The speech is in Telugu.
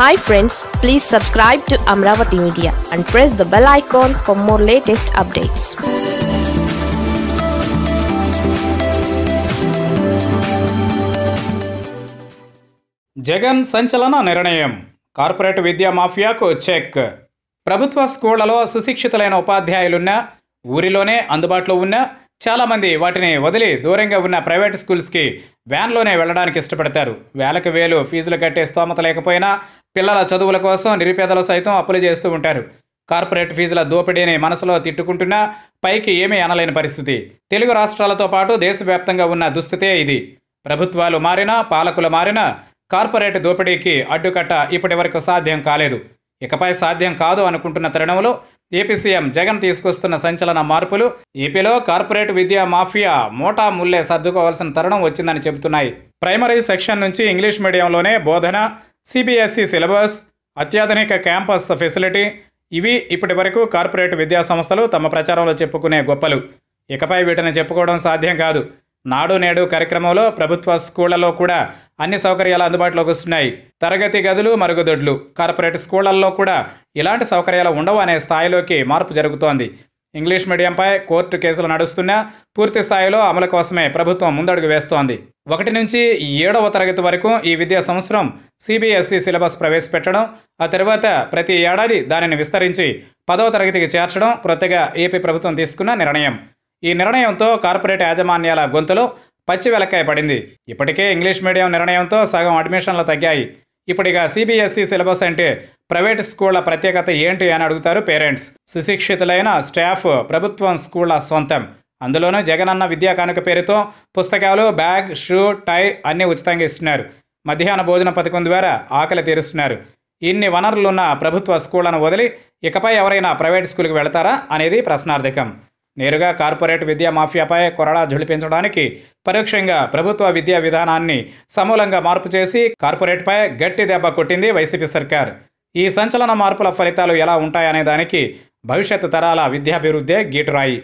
hi friends please subscribe to Amaravati media and press the bell icon for more latest updates Jagan సంచలన నిర్ణయం కార్పొరేట్ విద్యా మాఫియాకు చెక్ ప్రభుత్వ స్కూళ్లలో సుశిక్షితులైన ఉపాధ్యాయులున్న ఊరిలోనే అందుబాటులో ఉన్న చాలామంది వాటిని వదిలి దూరంగా ఉన్న ప్రైవేట్ స్కూల్స్కి వ్యాన్లోనే వెళ్ళడానికి ఇష్టపడతారు వేలకు వేలు ఫీజులు కట్టే స్తోమత లేకపోయినా పిల్లల చదువుల కోసం నిరుపేదలు సైతం అప్పులు చేస్తూ ఉంటారు కార్పొరేట్ ఫీజుల దోపిడీని మనసులో తిట్టుకుంటున్నా పైకి ఏమీ అనలేని పరిస్థితి తెలుగు రాష్ట్రాలతో పాటు దేశవ్యాప్తంగా ఉన్న దుస్థితే ఇది ప్రభుత్వాలు మారినా పాలకులు మారినా కార్పొరేట్ దోపిడీకి అడ్డుకట్ట ఇప్పటివరకు సాధ్యం కాలేదు ఇకపై సాధ్యం కాదు అనుకుంటున్న తరుణంలో ఏపీ సీఎం జగన్ తీసుకొస్తున్న సంచలన మార్పులు ఏపీలో కార్పొరేట్ విద్యా మాఫియా మోటా ముల్లే సర్దుకోవాల్సిన తరుణం వచ్చిందని చెబుతున్నాయి ప్రైమరీ సెక్షన్ నుంచి ఇంగ్లీష్ మీడియంలోనే బోధన సిబిఎస్ఈ సిలబస్ అత్యాధునిక క్యాంపస్ ఫెసిలిటీ ఇవి ఇప్పటి వరకు కార్పొరేట్ విద్యాసంస్థలు తమ ప్రచారంలో చెప్పుకునే గొప్పలు ఇకపై వీటిని చెప్పుకోవడం సాధ్యం కాదు నాడు నేడు కార్యక్రమంలో ప్రభుత్వ స్కూళ్లలో కూడా అన్ని సౌకర్యాలు అందుబాటులోకి వస్తున్నాయి తరగతి గదులు మరుగుదొడ్లు కార్పొరేట్ స్కూళ్లలో కూడా ఇలాంటి సౌకర్యాలు ఉండవు అనే స్థాయిలోకి మార్పు జరుగుతోంది ఇంగ్లీష్ మీడియంపై కోర్టు కేసులు నడుస్తున్నా పూర్తి స్థాయిలో అమలు కోసమే ప్రభుత్వం ముందడుగు వేస్తోంది ఒకటి నుంచి ఏడవ తరగతి వరకు ఈ విద్యా సంవత్సరం సిబిఎస్ఈ సిలబస్ ప్రవేశపెట్టడం ఆ తర్వాత ప్రతి ఏడాది దానిని విస్తరించి పదవ తరగతికి చేర్చడం క్రొత్తగా ఏపీ ప్రభుత్వం తీసుకున్న నిర్ణయం ఈ నిర్ణయంతో కార్పొరేట్ యాజమాన్యాల గొంతులో పచ్చి వెలక్కాయ పడింది ఇప్పటికే ఇంగ్లీష్ మీడియం నిర్ణయంతో సగం అడ్మిషన్లు తగ్గాయి ఇప్పుడిగా సిబిఎస్ఈ సిలబస్ అంటే ప్రైవేట్ స్కూళ్ల ప్రత్యేకత ఏంటి అని అడుగుతారు పేరెంట్స్ సుశిక్షితులైన స్టాఫ్ ప్రభుత్వం స్కూళ్ల సొంతం అందులోనూ జగనన్న విద్యా కానుక పేరుతో పుస్తకాలు బ్యాగ్ షూ టై అన్నీ ఉచితంగా ఇస్తున్నారు మధ్యాహ్న భోజన పథకం ద్వారా ఆకలి తీరుస్తున్నారు ఇన్ని వనరులున్న ప్రభుత్వ స్కూళ్లను వదిలి ఇకపై ఎవరైనా ప్రైవేట్ స్కూల్కి వెళతారా అనేది ప్రశ్నార్థకం నేరుగా కార్పొరేట్ విద్యా మాఫియాపై కొరడా జులిపించడానికి పరోక్షంగా ప్రభుత్వ విద్యా విధానాన్ని సమూలంగా మార్పు చేసి కార్పొరేట్పై గట్టి దెబ్బ కొట్టింది వైసీపీ సర్కార్ ఈ సంచలన మార్పుల ఫలితాలు ఎలా ఉంటాయనే దానికి భవిష్యత్ తరాల విద్యాభివృద్ధే గీటురాయి